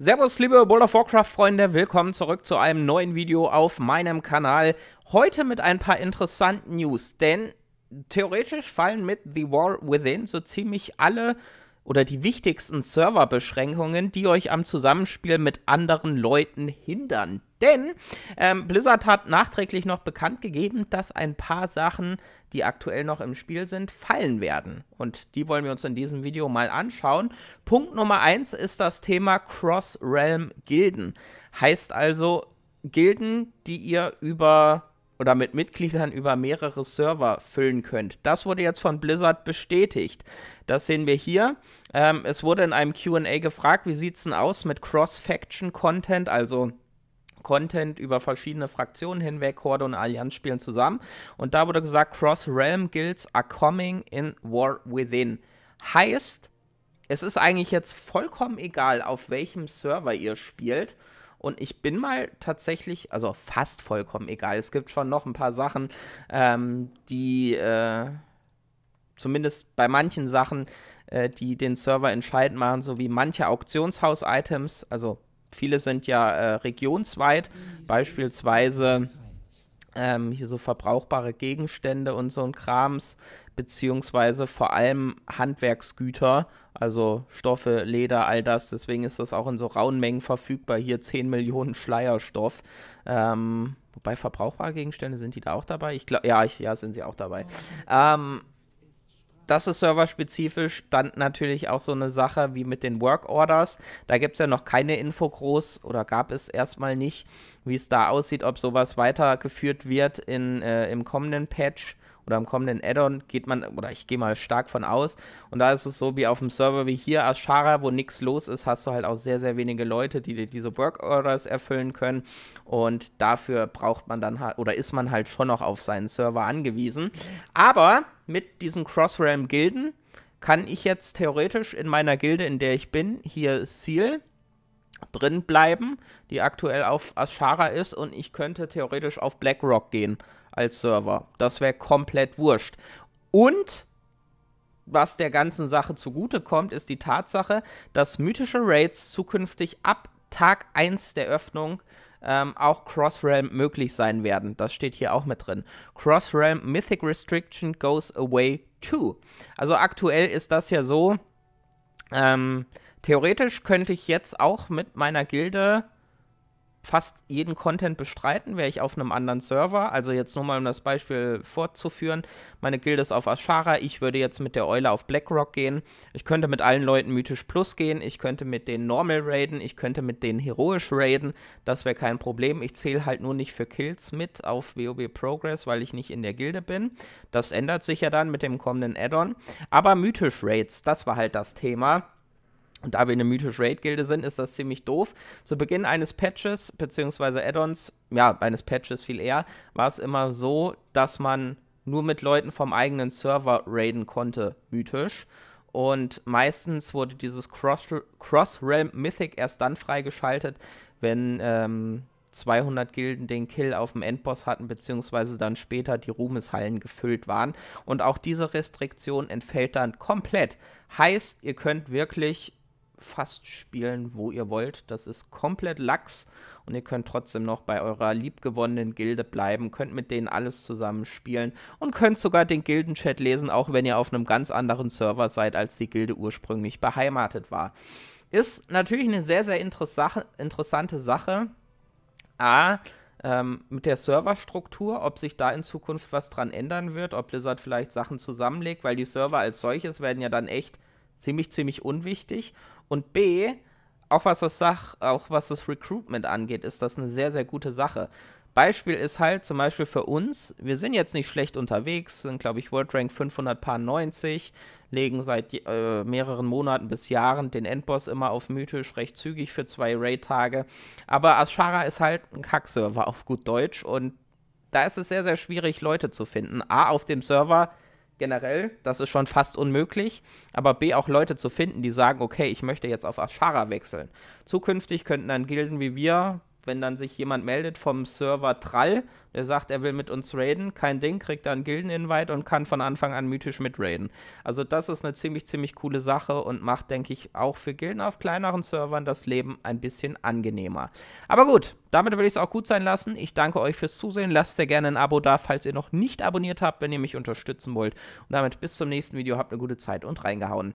Servus, liebe World of Warcraft-Freunde, willkommen zurück zu einem neuen Video auf meinem Kanal. Heute mit ein paar interessanten News, denn theoretisch fallen mit The War Within so ziemlich alle oder die wichtigsten Serverbeschränkungen, die euch am Zusammenspiel mit anderen Leuten hindern. Denn ähm, Blizzard hat nachträglich noch bekannt gegeben, dass ein paar Sachen, die aktuell noch im Spiel sind, fallen werden. Und die wollen wir uns in diesem Video mal anschauen. Punkt Nummer 1 ist das Thema Cross-Realm-Gilden. Heißt also, Gilden, die ihr über oder mit Mitgliedern über mehrere Server füllen könnt. Das wurde jetzt von Blizzard bestätigt. Das sehen wir hier. Ähm, es wurde in einem QA gefragt, wie sieht es denn aus mit Cross-Faction-Content, also Content über verschiedene Fraktionen hinweg, Horde und Allianz spielen zusammen. Und da wurde gesagt, Cross-Realm-Guilds are coming in War Within. Heißt, es ist eigentlich jetzt vollkommen egal, auf welchem Server ihr spielt. Und ich bin mal tatsächlich, also fast vollkommen egal. Es gibt schon noch ein paar Sachen, ähm, die äh, zumindest bei manchen Sachen, äh, die den Server entscheidend machen, so wie manche Auktionshaus-Items. Also viele sind ja äh, regionsweit, beispielsweise ähm, hier so verbrauchbare Gegenstände und so ein Krams, beziehungsweise vor allem Handwerksgüter, also Stoffe, Leder, all das. Deswegen ist das auch in so rauen Mengen verfügbar. Hier 10 Millionen Schleierstoff. Ähm, wobei verbrauchbare Gegenstände sind die da auch dabei? Ich glaube, ja, ich, ja, sind sie auch dabei. Oh. Ähm, das ist serverspezifisch. Dann natürlich auch so eine Sache wie mit den Work Orders. Da gibt es ja noch keine Info groß oder gab es erstmal nicht, wie es da aussieht, ob sowas weitergeführt wird in, äh, im kommenden Patch oder am kommenden Addon geht man, oder ich gehe mal stark von aus. Und da ist es so wie auf dem Server wie hier, Ashara, wo nichts los ist, hast du halt auch sehr, sehr wenige Leute, die dir diese Work-Orders erfüllen können. Und dafür braucht man dann halt, oder ist man halt schon noch auf seinen Server angewiesen. Aber mit diesen Cross-Realm-Gilden kann ich jetzt theoretisch in meiner Gilde, in der ich bin, hier Seal, drin bleiben, die aktuell auf Ashara ist und ich könnte theoretisch auf BlackRock gehen als Server. Das wäre komplett wurscht. Und was der ganzen Sache zugute kommt, ist die Tatsache, dass mythische Raids zukünftig ab Tag 1 der Öffnung ähm, auch Cross-Realm möglich sein werden. Das steht hier auch mit drin. Cross-Realm Mythic Restriction goes away too. Also aktuell ist das ja so, ähm, Theoretisch könnte ich jetzt auch mit meiner Gilde fast jeden Content bestreiten, wäre ich auf einem anderen Server. Also jetzt nur mal um das Beispiel fortzuführen. Meine Gilde ist auf Ashara, ich würde jetzt mit der Eule auf Blackrock gehen. Ich könnte mit allen Leuten Mythisch Plus gehen, ich könnte mit denen Normal raiden, ich könnte mit denen Heroisch raiden. Das wäre kein Problem. Ich zähle halt nur nicht für Kills mit auf WoW Progress, weil ich nicht in der Gilde bin. Das ändert sich ja dann mit dem kommenden Addon. Aber Mythisch Raids, das war halt das Thema und da wir eine mythisch Raid-Gilde sind, ist das ziemlich doof. Zu Beginn eines Patches, beziehungsweise Add-ons, ja, eines Patches viel eher, war es immer so, dass man nur mit Leuten vom eigenen Server raiden konnte, mythisch. Und meistens wurde dieses Cross-Realm Mythic erst dann freigeschaltet, wenn ähm, 200 Gilden den Kill auf dem Endboss hatten, beziehungsweise dann später die Ruhmeshallen gefüllt waren. Und auch diese Restriktion entfällt dann komplett. Heißt, ihr könnt wirklich fast spielen, wo ihr wollt. Das ist komplett lax und ihr könnt trotzdem noch bei eurer liebgewonnenen Gilde bleiben, könnt mit denen alles zusammen spielen und könnt sogar den Gildenchat lesen, auch wenn ihr auf einem ganz anderen Server seid, als die Gilde ursprünglich beheimatet war. Ist natürlich eine sehr, sehr interessante Sache. A, ähm, mit der Serverstruktur, ob sich da in Zukunft was dran ändern wird, ob Blizzard vielleicht Sachen zusammenlegt, weil die Server als solches werden ja dann echt ziemlich, ziemlich unwichtig. Und B, auch was das Sach, auch was das Recruitment angeht, ist das eine sehr, sehr gute Sache. Beispiel ist halt zum Beispiel für uns, wir sind jetzt nicht schlecht unterwegs, sind glaube ich World Rank 590, legen seit äh, mehreren Monaten bis Jahren den Endboss immer auf mythisch recht zügig für zwei Raid-Tage. Aber Ashara ist halt ein Kack-Server auf gut Deutsch und da ist es sehr, sehr schwierig, Leute zu finden. A, auf dem Server generell, das ist schon fast unmöglich, aber B auch Leute zu finden, die sagen, okay, ich möchte jetzt auf Ashara wechseln. Zukünftig könnten dann Gilden wie wir wenn dann sich jemand meldet vom Server Trall, der sagt, er will mit uns raiden, kein Ding, kriegt dann Gilden-Invite und kann von Anfang an mythisch mit raiden. Also das ist eine ziemlich, ziemlich coole Sache und macht, denke ich, auch für Gilden auf kleineren Servern das Leben ein bisschen angenehmer. Aber gut, damit will ich es auch gut sein lassen. Ich danke euch fürs Zusehen. Lasst sehr gerne ein Abo da, falls ihr noch nicht abonniert habt, wenn ihr mich unterstützen wollt. Und damit bis zum nächsten Video. Habt eine gute Zeit und reingehauen.